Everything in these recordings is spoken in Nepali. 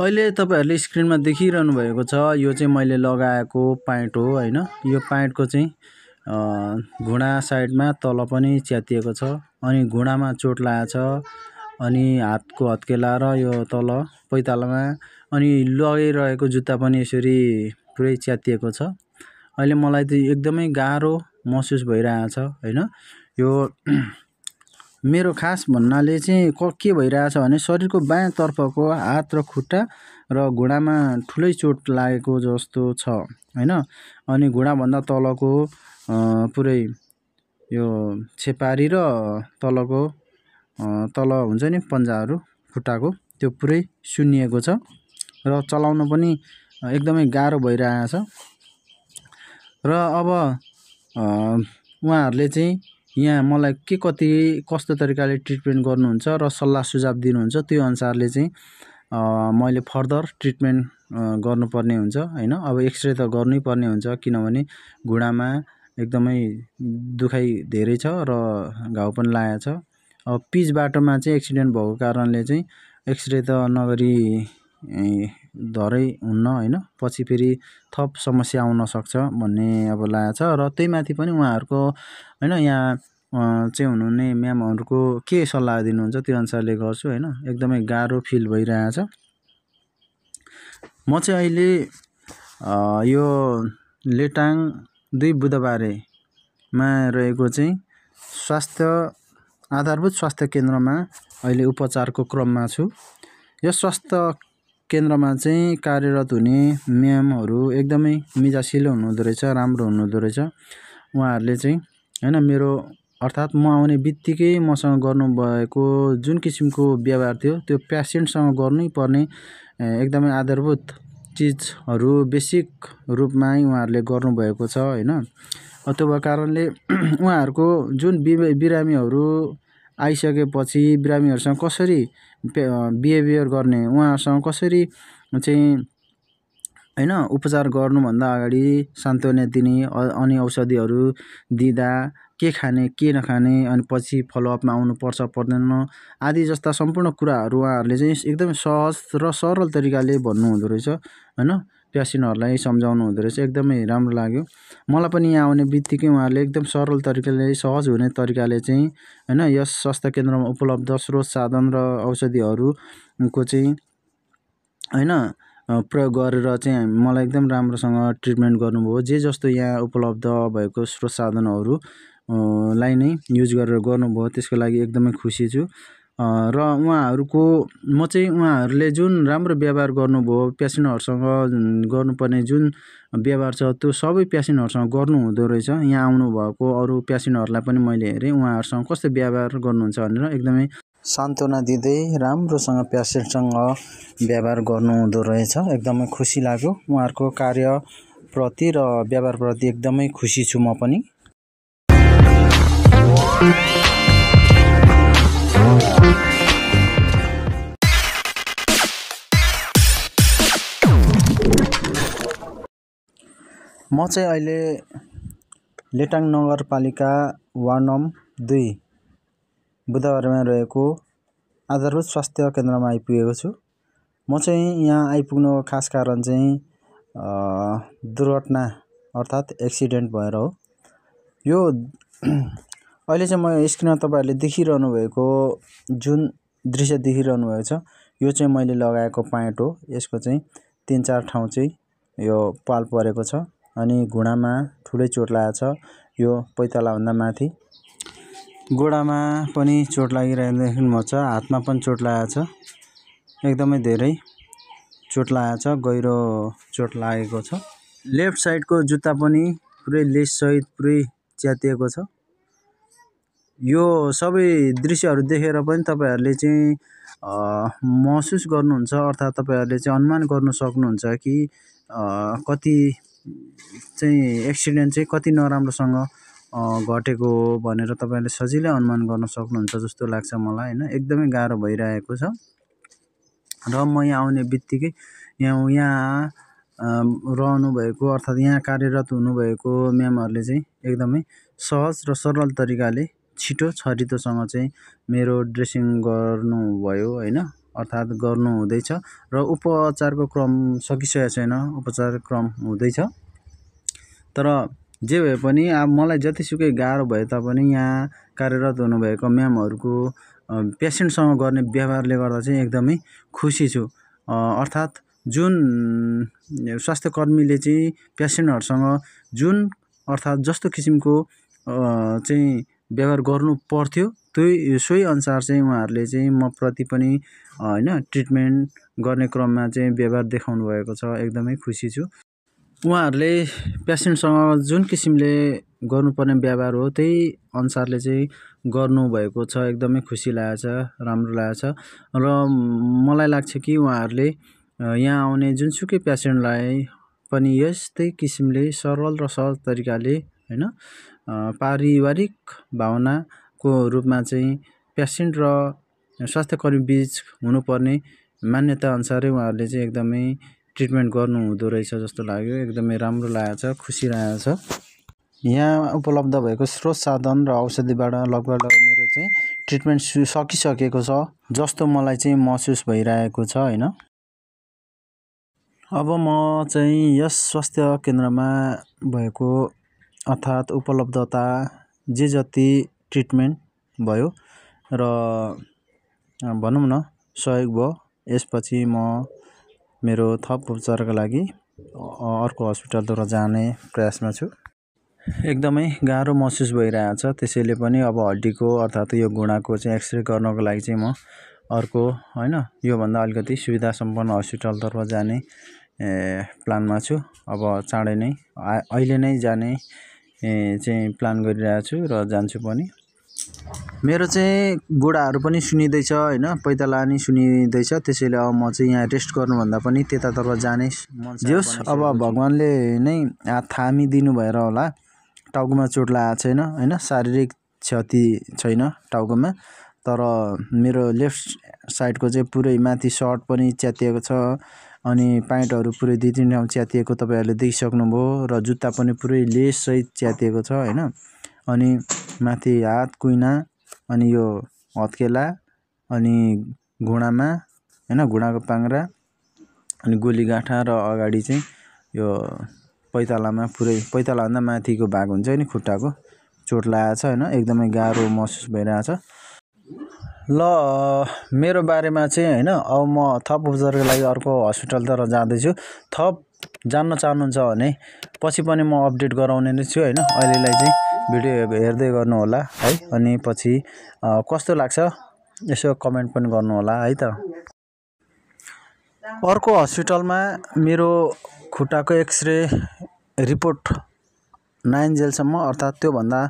अहिले तपाईँहरूले स्क्रिनमा देखिरहनु भएको छ यो चाहिँ मैले लगाएको प्यान्ट हो होइन यो प्यान्टको चाहिँ घुँडा साइडमा तल पनि च्यातिएको छ अनि घुँडामा चोट लागेको छ अनि हातको हत्केला र यो तल पैतालामा अनि लगाइरहेको जुत्ता पनि यसरी पुरै च्यातिएको छ अहिले मलाई त एकदमै गाह्रो महसुस भइरहेको छ होइन यो मेरो खास भन्नाले चाहिँ क के भइरहेछ भने शरीरको बायाँ तर्फको हात र खुट्टा र घुँडामा ठुलै चोट लागेको जस्तो छ होइन अनि घुँडाभन्दा तलको पुरै यो छेपारी र तलको तल हुन्छ नि पन्जाहरू खुट्टाको त्यो पुरै सुन्निएको छ र चलाउन पनि एकदमै गाह्रो भइरहेछ र अब उहाँहरूले चाहिँ यहाँ मलाई के कति कस्तो तरिकाले ट्रिटमेन्ट गर्नुहुन्छ र सल्लाह सुझाव दिनुहुन्छ त्यो अनुसारले चाहिँ मैले फर्दर ट्रिटमेन्ट गर्नुपर्ने हुन्छ होइन अब एक्सरे त गर्नै पर्ने हुन्छ किनभने घुँडामा एकदमै दुखाइ धेरै छ र घाउ पनि लागेको छ अब पिच बाटोमा चाहिँ एक्सिडेन्ट भएको कारणले चाहिँ एक्सरे त नगरी धरै हुन्न होइन पछि फेरि थप समस्या आउन सक्छ भन्ने अब लागेको छ र त्यही माथि पनि उहाँहरूको होइन यहाँ चाहिँ हुनुहुने म्यामहरूको के सल्लाह दिनुहुन्छ त्यो अनुसारले गर्छु होइन एकदमै गाह्रो फिल भइरहेछ म चाहिँ अहिले यो लेटाङ दुई बुधबारेमा रहेको चाहिँ स्वास्थ्य आधारभूत स्वास्थ्य केन्द्रमा अहिले उपचारको क्रममा छु यो स्वास्थ्य केन्द्रमा चाहिँ कार्यरत हुने म्यामहरू एकदमै मिजासिलो हुनुहुँदो रहेछ राम्रो हुनुहुँदो रहेछ उहाँहरूले चाहिँ होइन मेरो अर्थात् म आउने बित्तिकै मसँग गर्नुभएको जुन किसिमको व्यवहार थियो त्यो पेसेन्टसँग पर्ने एकदमै आधारभूत चिजहरू बेसिक रूपमै उहाँहरूले गर्नुभएको छ होइन त्यो भएको कारणले उहाँहरूको जुन बिरामीहरू आइसकेपछि बिरामीहरूसँग कसरी बिहेभियर गर्ने उहाँहरूसँग कसरी चाहिँ होइन उपचार गर्नुभन्दा अगाडि सान्त्वना दिने अनि औषधिहरू दिँदा के खाने के नखाने अनि पछि फलोअपमा आउनुपर्छ पर्दैन आदि जस्ता सम्पूर्ण कुराहरू उहाँहरूले चाहिँ एकदमै सहज र सरल तरिकाले भन्नुहुँदो रहेछ होइन प्यासिनहरूलाई सम्झाउनु हुँदो रहेछ एकदमै राम्रो लाग्यो मलाई पनि यहाँ आउने बित्तिकै उहाँहरूले एकदम सरल तरिकाले सहज हुने तरिकाले चाहिँ होइन यस स्वास्थ्य केन्द्रमा उपलब्ध स्रोत साधन र औषधिहरूको चाहिँ होइन प्रयोग गरेर चाहिँ मलाई एकदम राम्रोसँग ट्रिटमेन्ट गर्नुभयो जे जस्तो यहाँ उपलब्ध भएको स्रोत साधनहरूलाई नै युज गरेर गर्नुभयो त्यसको लागि एकदमै खुसी छु र उहाँहरूको म चाहिँ उहाँहरूले जुन राम्रो व्यवहार गर्नुभयो पेसेन्टहरूसँग गर्नुपर्ने जुन व्यवहार छ त्यो सबै पेसेन्टहरूसँग हुँदो रहेछ यहाँ आउनुभएको अरू पेसेन्टहरूलाई पनि मैले हेरेँ उहाँहरूसँग कस्तो व्यवहार गर्नुहुन्छ भनेर एकदमै सान्त्वना दिँदै राम्रोसँग पेसेन्टसँग व्यवहार गर्नुहुँदो रहेछ एकदमै खुसी लाग्यो उहाँहरूको कार्यप्रति र व्यवहारप्रति एकदमै खुसी छु म पनि म चाहिँ अहिले लेटाङ नगरपालिका वार्ड नम्बर दुई बुधबारमा रहेको आधारभूत स्वास्थ्य केन्द्रमा आइपुगेको छु म चाहिँ यहाँ आइपुग्नुको खास कारण चाहिँ दुर्घटना अर्थात् एक्सिडेन्ट भएर हो यो अहिले चाहिँ म स्क्रिनमा तपाईँहरूले देखिरहनु भएको जुन दृश्य देखिरहनु भएको छ यो चाहिँ मैले लगाएको प्यान्ट हो यसको चाहिँ तिन चार ठाउँ चाहिँ यो पाल परेको छ अनि घुँडामा ठुलै चोट लागेको छ यो पैतालाभन्दा माथि गोडामा पनि चोट लागिरहेको भएको छ हातमा पनि चोट लागेको छ एकदमै धेरै चोट लागेको छ गहिरो चोट लागेको छ लेफ्ट साइडको जुत्ता पनि पुरै लेससहित पुरै च्यातिएको छ यो सबै दृश्यहरू देखेर पनि तपाईँहरूले चाहिँ महसुस गर्नुहुन्छ अर्थात् तपाईँहरूले चाहिँ अनुमान गर्नु सक्नुहुन्छ कि कति चाहिँ एक्सिडेन्ट चाहिँ कति नराम्रोसँग घटेको हो भनेर तपाईँले सजिलै अनुमान गर्न सक्नुहुन्छ जस्तो लाग्छ मलाई होइन एकदमै गाह्रो भइरहेको छ र म यहाँ आउने बित्तिकै यहाँ यहाँ रहनुभएको अर्थात् यहाँ कार्यरत हुनुभएको म्यामहरूले चाहिँ एकदमै सहज र सरल तरिकाले छिटो छरितोसँग चाहिँ मेरो ड्रेसिङ गर्नुभयो होइन अर्थात् गर्नु हुँदैछ र उपचारको क्रम सकिसकेको छैन उपचार क्रम हुँदैछ तर जे भए पनि अब मलाई जतिसुकै गाह्रो भए तापनि यहाँ कार्यरत हुनुभएको म्यामहरूको पेसेन्टसँग गर्ने व्यवहारले गर्दा चाहिँ एकदमै खुसी छु अर्थात् जुन स्वास्थ्य कर्मीले चाहिँ पेसेन्टहरूसँग जुन अर्थात् जस्तो किसिमको चाहिँ व्यवहार गर्नु पर्थ्यो त्यही सोही अनुसार चाहिँ उहाँहरूले चाहिँ म प्रति पनि होइन ट्रिटमेन्ट गर्ने क्रममा चाहिँ व्यवहार देखाउनु भएको छ एकदमै खुसी छु उहाँहरूले पेसेन्टसँग जुन किसिमले गर्नुपर्ने व्यवहार हो त्यही अनुसारले चाहिँ गर्नुभएको छ एकदमै खुसी लागेको छ राम्रो लागेको छ र मलाई लाग्छ कि उहाँहरूले यहाँ आउने जुनसुकै पेसेन्टलाई पनि यस्तै किसिमले सरल र सहज तरिकाले होइन पारिवारिक भावना को रूपमा चाहिँ पेसेन्ट र स्वास्थ्य बिच हुनुपर्ने मान्यताअनुसारै उहाँहरूले चाहिँ एकदमै ट्रिटमेन्ट गर्नुहुँदो रहेछ जस्तो लाग्यो एकदमै राम्रो लागेछ खुसी छ यहाँ उपलब्ध भएको स्रोत साधन र औषधिबाट लगभग लगभग मेरो चाहिँ ट्रिटमेन्ट सकिसकेको छ जस्तो मलाई चाहिँ महसुस भइरहेको छ होइन अब म चाहिँ यस स्वास्थ्य केन्द्रमा भएको अर्थात् उपलब्धता जे जति ट्रिटमेन्ट भयो र भनौँ न सहयोग भयो यसपछि म मेरो थप उपचारको लागि अर्को हस्पिटलतिर जाने प्रयासमा छु एकदमै गाह्रो महसुस भइरहेको छ त्यसैले पनि अब हड्डीको अर्थात् यो घुँडाको चाहिँ एक्सरे गर्नको लागि चाहिँ म अर्को होइन योभन्दा अलिकति सुविधा सम्पन्न हस्पिटलतर्फ जाने प्लानमा छु अब चाँडै नै अहिले नै जाने चाहिँ प्लान गरिरहेको छु र जान्छु पनि मेरो चाहिँ गोडाहरू पनि सुनिँदैछ होइन पैताला नि सुनिँदैछ त्यसैले अब म चाहिँ यहाँ रेस्ट गर्नुभन्दा पनि त्यतातर्फ जाने जोस् अब भगवान्ले नै हात थामिदिनु भएर होला टाउकोमा चोट लागेको छैन होइन शारीरिक क्षति छैन टाउकोमा तर मेरो लेफ्ट साइडको चाहिँ पुरै माथि सर्ट पनि च्यातिएको छ अनि प्यान्टहरू पुरै दुई तिन ठाउँ च्यातिएको तपाईँहरूले देखिसक्नुभयो र जुत्ता पनि पुरै लेससहित च्यातिएको छ होइन अनि माथि हात कुइना अनि यो हत्केला अनि घुँडामा होइन घुँडाको पाङ्रा अनि गोलीगाँठा र अगाडि चाहिँ यो पैतालामा पुरै पैतालाभन्दा माथिको भाग हुन्छ नि खुट्टाको चोट लागेको छ होइन एकदमै गाह्रो महसुस भइरहेछ ल मेरो बारेमा चाहिँ होइन अब म थप उपचारको लागि अर्को हस्पिटलतिर जाँदैछु थप जान्न चाहनुहुन्छ भने पछि पनि म अपडेट गराउने नै छु होइन अहिलेलाई चाहिँ भिडियो हेर्दै गर्नुहोला है अनि पछि कस्तो लाग्छ यसो कमेन्ट पनि गर्नुहोला है त अर्को हस्पिटलमा मेरो खुट्टाको एक्सरे रिपोर्ट नाइन जेलसम्म अर्थात् त्योभन्दा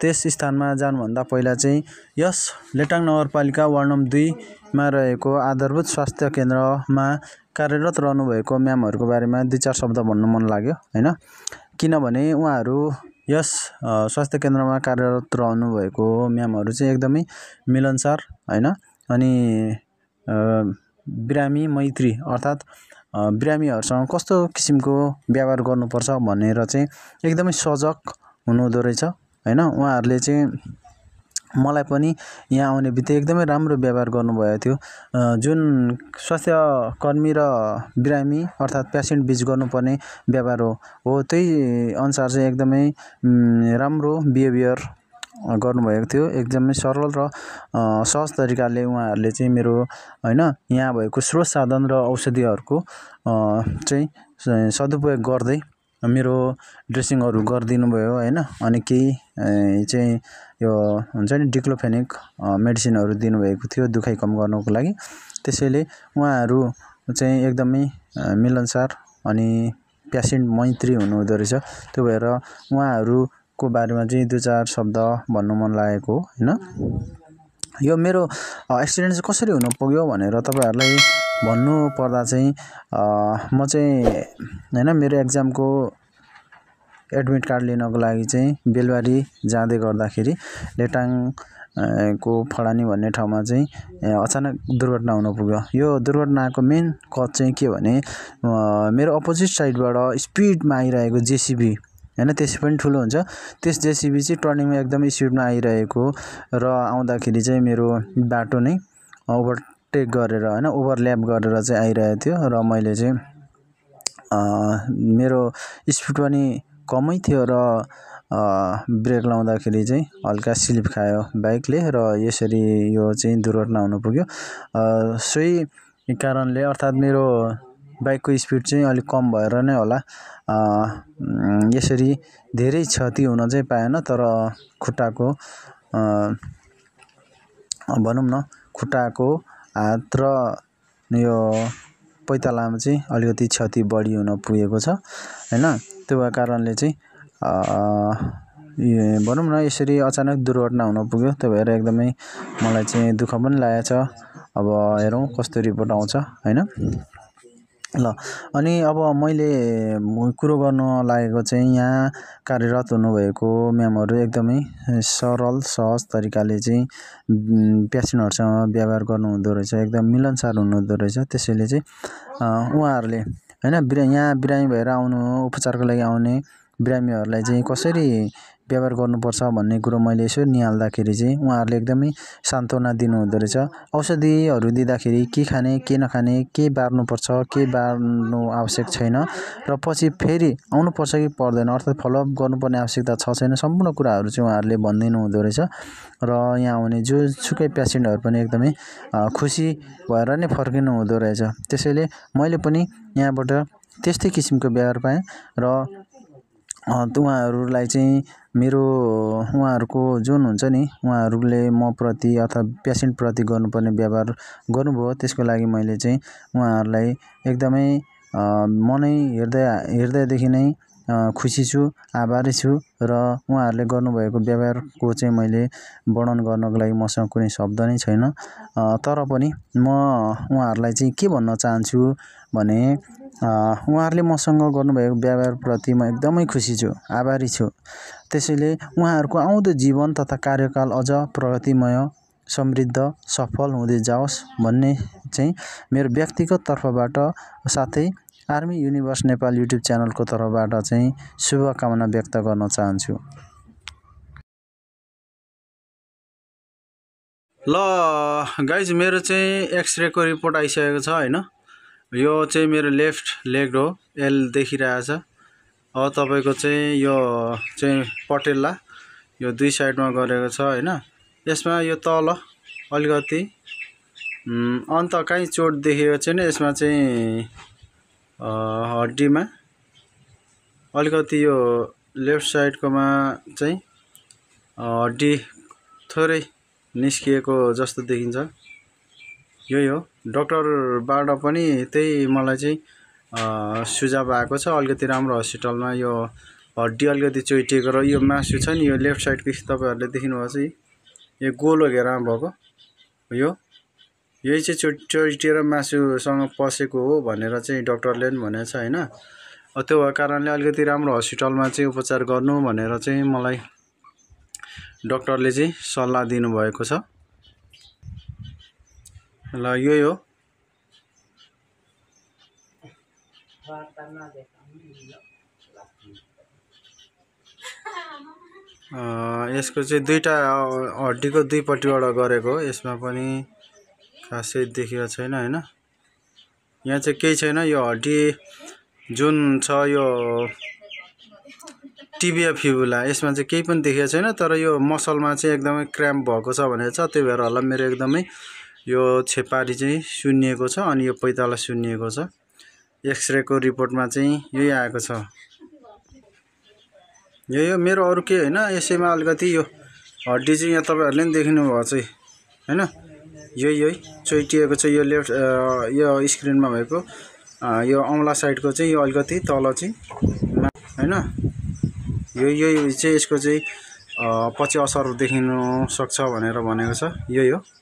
त्यस स्थानमा जानुभन्दा पहिला चाहिँ यस लेटाङ नगरपालिका वार्ड नम्बर दुईमा रहेको आधारभूत स्वास्थ्य केन्द्रमा कार्यरत रहनुभएको म्यामहरूको बारेमा दुई चार शब्द भन्नु मन लाग्यो होइन किनभने उहाँहरू यस स्वास्थ्य केन्द्रमा कार्यरत रहनुभएको म्यामहरू चाहिँ एकदमै मिलनसार होइन अनि बिरामी मैत्री अर्थात् बिरामीहरूसँग कस्तो किसिमको व्यवहार गर्नुपर्छ भनेर चाहिँ एकदमै सजग हुनुहुँदो रहेछ होइन उहाँहरूले चाहिँ मलाई पनि यहाँ आउने बित्तिकै एकदमै राम्रो व्यवहार गर्नुभएको थियो जुन स्वास्थ्य कर्मी र बिरामी अर्थात् पेसेन्ट बिच गर्नुपर्ने व्यवहार हो हो त्यही अनुसार चाहिँ एकदमै राम्रो बिहेभियर गर्नुभएको थियो एकदमै सरल र सहज तरिकाले उहाँहरूले चाहिँ मेरो होइन यहाँ भएको स्रोत साधन र औषधिहरूको चाहिँ सदुपयोग गर्दै मेरो ड्रेसिङहरू गरिदिनु भयो होइन अनि केही चाहिँ यो हुन्छ नि डिक्लोफेनिक मेडिसिनहरू दिनुभएको थियो दुखाइ कम गर्नुको लागि त्यसैले उहाँहरू चाहिँ एकदमै मिलनसार अनि पेसेन्ट मैत्री हुनुहुँदो रहेछ त्यो भएर उहाँहरूको बारेमा चाहिँ दुई चार शब्द भन्नु मन लागेको हो होइन यो मेरो एक्सिडेन्ट चाहिँ कसरी हुन पुग्यो भनेर तपाईँहरूलाई भन्नु पर्दा चाहिँ म चाहिँ होइन मेरो एक्जामको एडमिट कार्ड लिनको लागि चाहिँ बेलबारी जाँदै गर्दाखेरि लेटाङ को फडानी भन्ने ठाउँमा चाहिँ अचानक दुर्घटना हुन पुग्यो यो दुर्घटनाको मेन कज चाहिँ के भने मेरो अपोजिट साइडबाट स्पिडमा आइरहेको जेसिबी होइन त्यसै पनि ठुलो हुन्छ त्यस जेसिबी चाहिँ टर्निङमा एकदमै स्पिडमा आइरहेको र आउँदाखेरि चाहिँ मेरो बाटो नै ओभर टेक गरेर होइन ओभरल्याप गरेर चाहिँ आइरहेको थियो र मैले चाहिँ मेरो स्पिड पनि कमै थियो र ब्रेक लाउँदाखेरि चाहिँ हल्का स्लिप खायो बाइकले र यसरी यो चाहिँ दुर्घटना हुनु पुग्यो सोही कारणले अर्थात् मेरो बाइकको स्पिड चाहिँ अलिक कम भएर नै होला यसरी धेरै क्षति हुन चाहिँ पाएन तर खुट्टाको भनौँ न खुट्टाको र यो पैतालामा चाहिँ अलिकति क्षति बढी हुन पुगेको छ होइन त्यो कारणले चाहिँ भनौँ न यसरी अचानक दुर्घटना हुन पुग्यो त्यो भएर एकदमै मलाई चाहिँ दुःख पनि लागेको छ अब हेरौँ कस्तो रिपोर्ट आउँछ होइन ल अनि अब मैले कुरो गर्न लागेको चाहिँ यहाँ कार्यरत हुनुभएको म्यामहरू एकदमै सरल सहज तरिकाले चाहिँ पेसेन्टहरूसँग व्यवहार गर्नुहुँदो रहेछ एकदम मिलनसार हुनुहुँदो रहेछ त्यसैले चाहिँ उहाँहरूले होइन बिरा यहाँ बिरामी भएर आउनु उपचारको लागि आउने बिरामीहरूलाई चाहिँ कसरी व्यवहार गर्नुपर्छ भन्ने कुरो मैले यसो निहाल्दाखेरि चाहिँ उहाँहरूले एकदमै सान्त्वना दिनुहुँदो रहेछ औषधिहरू दिँदाखेरि के खाने के नखाने के बार्नुपर्छ के बार्नु आवश्यक छैन र पछि फेरि आउनुपर्छ कि पर्दैन अर्थात् फलोअप गर्नुपर्ने आवश्यकता छ छैन सम्पूर्ण कुराहरू चाहिँ उहाँहरूले भनिदिनु हुँदो रहेछ र यहाँ आउने जो जोसुकै पेसेन्टहरू पनि एकदमै खुसी भएर नै फर्किनु हुँदो रहेछ त्यसैले मैले पनि यहाँबाट त्यस्तै किसिमको व्यवहार पाएँ र उहाँहरूलाई चाहिँ मेरो उहाँहरूको जुन हुन्छ नि उहाँहरूले म प्रति अथवा पेसेन्टप्रति गर्नुपर्ने व्यवहार गर्नुभयो त्यसको लागि मैले चाहिँ उहाँहरूलाई एकदमै मनै हृदय हृदयदेखि नै खुसी छु आभारी छु र उहाँहरूले गर्नुभएको व्यवहारको चाहिँ मैले वर्णन गर्नको लागि मसँग कुनै शब्द नै छैन तर पनि म उहाँहरूलाई चाहिँ के भन्न चाहन्छु भने उहाँहरूले मसँग गर्नुभएको व्यवहारप्रति म एकदमै खुसी छु आभारी छु त्यसैले उहाँहरूको आउँदो जीवन तथा कार्यकाल अझ प्रगतिमय समृद्ध सफल हुँदै जाओस् भन्ने चाहिँ मेरो व्यक्तिगत तर्फबाट साथै आर्मी युनिभर्स नेपाल युट्युब च्यानलको तर्फबाट चाहिँ शुभकामना व्यक्त गर्न चाहन्छु ल गाइज मेरो चाहिँ एक्सरेको रिपोर्ट आइसकेको छ होइन यो चाहिँ मेरो लेफ्ट लेग हो एल देखिरहेछ अब तपाईँको चाहिँ यो चाहिँ पटेल्ला यो दुई साइडमा गरेको छ होइन यसमा यो तल अलिकति अन्त कहीँ चोट देखेको छैन यसमा चाहिँ हड्डीमा अलिकति यो लेफ्ट साइडकोमा चाहिँ हड्डी थोरै निस्किएको जस्तो देखिन्छ यही हो डक्टरबाट पनि त्यही मलाई चाहिँ सुझाव आएको छ अलिकति राम्रो हस्पिटलमा यो हड्डी अलिकति चोइटिएको र यो मासु छ नि यो लेफ्ट साइडको तपाईँहरूले भएको छ यो गोलो घेरा भएको यो यही चाहिँ चो चोइटिएर मासुसँग पसेको हो भनेर चाहिँ डक्टरले पनि भनेको छ होइन त्यो भएको कारणले अलिकति राम्रो हस्पिटलमा चाहिँ उपचार गर्नु भनेर चाहिँ मलाई डक्टरले चाहिँ सल्लाह दिनुभएको छ ल यही हो यसको चाहिँ दुईवटा हड्डीको दुईपट्टिबाट गरेको हो यसमा पनि खासै देखिएको छैन होइन यहाँ चाहिँ केही छैन यो हड्डी जुन छ यो टिबिया फिबुला यसमा चाहिँ केही पनि देखिएको छैन तर यो मसलमा चाहिँ एकदमै क्र्याम्प भएको छ भनेर छ त्यही भएर होला मेरो एकदमै यो छेपारी चाहिँ सुन्निएको छ अनि यो पैताला सुन्निएको छ एक्सरेको रिपोर्टमा चाहिँ यही आएको छ यो यो मेरो अरू के होइन यसैमा अलिकति यो हड्डी चाहिँ यहाँ तपाईँहरूले पनि देख्नुभएको चाहिँ होइन यही यही चोइटिएको चाहिँ यो लेफ्ट यो स्क्रिनमा भएको यो औँला साइडको चाहिँ यो अलिकति तल चाहिँ होइन यो यही चाहिँ यसको चाहिँ पछि असर देखिनु सक्छ भनेर भनेको छ यही हो